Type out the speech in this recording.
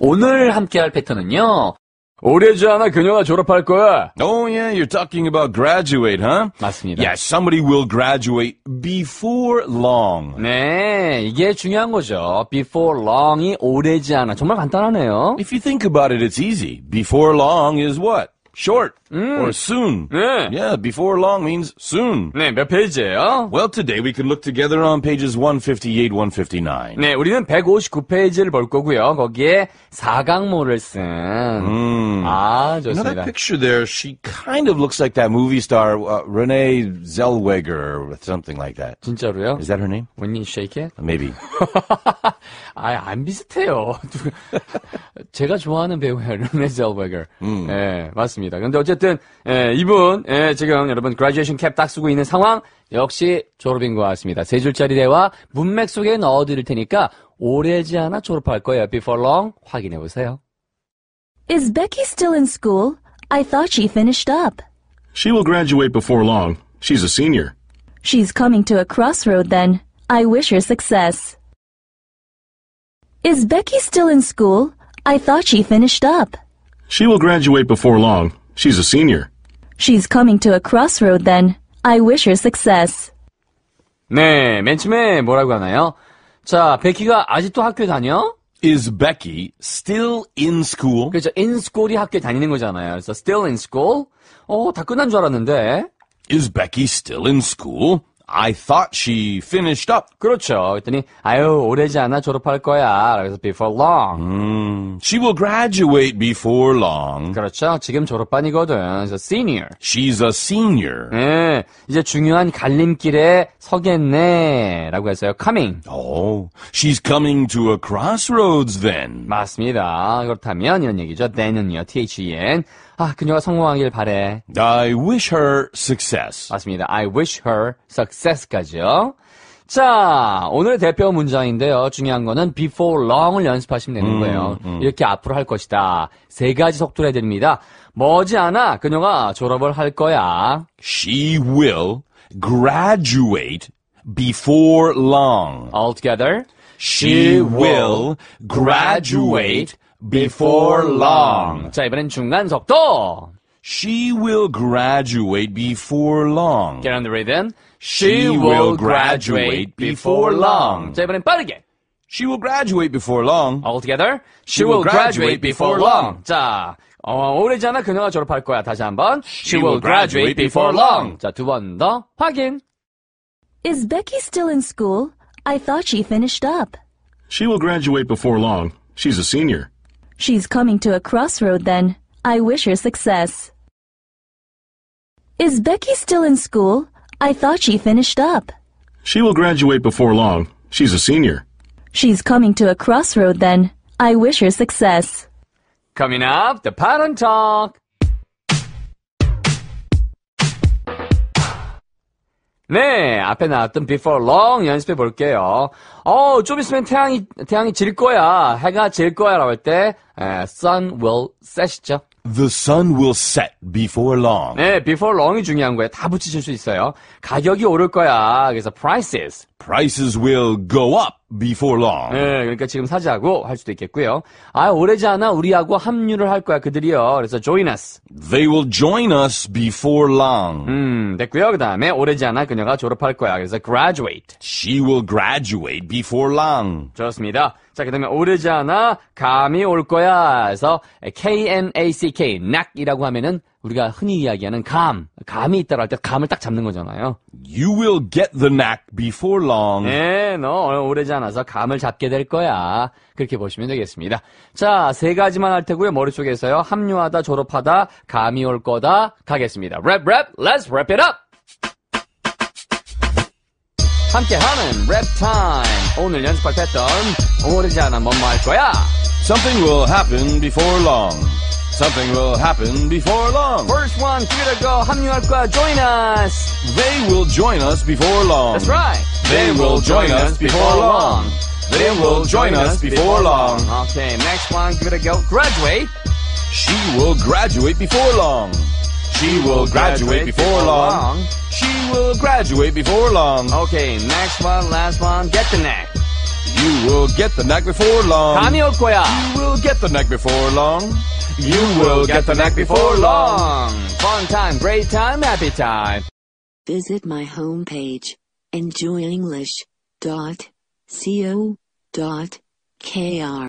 오늘 함께할 패턴은요. 오래지 않아 그녀가 졸업할 거야. Oh yeah, you're talking about graduate, huh? 맞습니다. Yeah, somebody will graduate before long. 네, 이게 중요한 거죠. Before long이 오래지 않아. 정말 간단하네요. If you think about it, it's easy. Before long is what? Short. Mm. or soon. Yeah, before long means soon. 네, 몇 페이지예요? Well, today we can look together on pages 158, 159. 네, 우리는 159페이지를 볼 거고요. 거기에 사각모를 쓴 mm. 아, 좋습니다. You know that picture there? She kind of looks like that movie star uh, Renee Zellweger or something like that. 진짜로요? Is that her name? When you shake it? Uh, maybe. 아, 안 비슷해요. 제가 좋아하는 배우예요, 르네 젤웨거. 음. 네, 맞습니다. 근데 어쨌든 어쨌든 예, 이분 예, 지금 여러분 그라듀에이션 쓰고 있는 상황 역시 졸업인 것 같습니다. 세 줄짜리 대화 문맥 속에 넣어드릴 테니까 오래지 않아 졸업할 거예요. Before long 확인해 보세요. Is Becky still in school? I thought she finished up. She will graduate before long. She's a senior. She's coming to a crossroad then. I wish her success. Is Becky still in school? I thought she finished up. She will graduate before long. She's a senior. She's coming to a crossroad then. I wish her success. 네, 맨 처음에 뭐라고 하나요? 자, 베키가 아직도 학교 다녀? Is Becky still in school? 그렇죠. in school이 학교 다니는 거잖아요. 그래서 still in school. 어, 다 끝난 줄 알았는데. Is Becky still in school? I thought she finished up. 그렇죠. 그랬더니 아유 오래지 않아 졸업할 거야. 그래서 before long. 음, she will graduate before long. 그렇죠. 지금 졸업반이거든. 그래서 senior. She's a senior. 네, 이제 중요한 갈림길에 서겠네라고 했어요. Coming. Oh, she's coming to a crossroads then. 맞습니다. 그렇다면 이런 얘기죠. Then은요. T-H-E-N. 아, 그녀가 성공하길 바래. I wish her success. 맞습니다. I wish her success. success까지요. 자, 오늘의 대표 문장인데요. 중요한 거는 before long을 연습하시면 되는 거예요. 음, 음. 이렇게 앞으로 할 것이다. 세 가지 속도를 해드립니다. 머지않아 그녀가 졸업을 할 거야. She will graduate before long. All together. She will graduate before long. 자, 이번엔 중간 속도. She will graduate before long. Get on the way then. She, she will, will graduate, before long. 자, 이번엔 빠르게. She will graduate before long. All together. She, she will graduate, before long. 자, 어, 오래지 그녀가 졸업할 거야. 다시 한번. She, will graduate, graduate before long. 자, 두 번더 확인. Is Becky still in school? I thought she finished up. She will graduate before long. She's a senior. She's coming to a crossroad then. I wish her success. Is Becky still in school? I thought she finished up. She will graduate before long. She's a senior. She's coming to a crossroad then. I wish her success. Coming up, the Pattern Talk. 네, 앞에 나왔던 before long 연습해 볼게요. 어, 좀 있으면 태양이, 태양이 질 거야. 해가 질 거야라고 라고 할 때, sun will set이죠. The sun will set before long. 네, before long이 중요한 거예요. 다 붙이실 수 있어요. 가격이 오를 거야. 그래서 prices. Prices will go up before long. 네, 그러니까 지금 사자고 할 수도 있겠고요. 아, 오래지 않아 우리하고 합류를 할 거야 그들이요. 그래서 join us. They will join us before long. 음, 됐고요. 그다음에 오래지 않아 그녀가 졸업할 거야. 그래서 graduate. She will graduate before long. 좋습니다. 자, 그 다음에 오르지 않아 감이 올 거야. 그래서 KNACK, 낙이라고 하면은 우리가 흔히 이야기하는 감, 감이 있다고 할 때 감을 딱 잡는 거잖아요. You will get the knack before long. 네, 너 오래지 않아서 감을 잡게 될 거야. 그렇게 보시면 되겠습니다. 자, 세 가지만 할 테고요. 머릿속에서요. 합류하다, 졸업하다, 감이 올 거다 가겠습니다. Rap, rap, let's wrap it up! 함께하는 랩타임 오늘 연습할 패턴 오래지 않아 뭐뭐할 거야 Something will happen before long Something will happen before long First one to go 합류할 거야 Join us They will join us before long That's right They will join us before long They will join us before long Okay next one to go Graduate She will graduate before long She will graduate before long she will graduate before long. Okay, next one, last one, get the neck. You will get the neck before long. 감이 올 거야. You will get the neck before long. You will get the neck before long. Fun time, great time, happy time. Visit my homepage, enjoyenglish.co.kr.